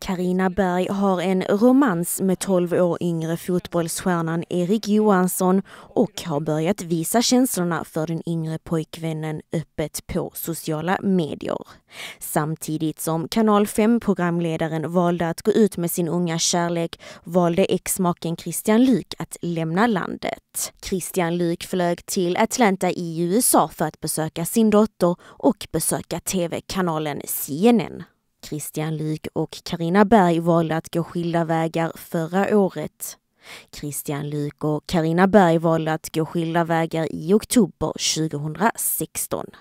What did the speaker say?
Karina Berg har en romans med 12 år yngre fotbollsstjärnan Erik Johansson och har börjat visa känslorna för den yngre pojkvännen öppet på sociala medier. Samtidigt som Kanal 5-programledaren valde att gå ut med sin unga kärlek valde exmaken Christian Lyk att lämna landet. Christian Lyk flög till Atlanta i USA för att besöka sin dotter och besöka tv-kanalen CNN. Christian Lyk och Karina Berg valde att gå skilda vägar förra året. Christian Lyk och Karina Berg valde att gå skilda vägar i oktober 2016.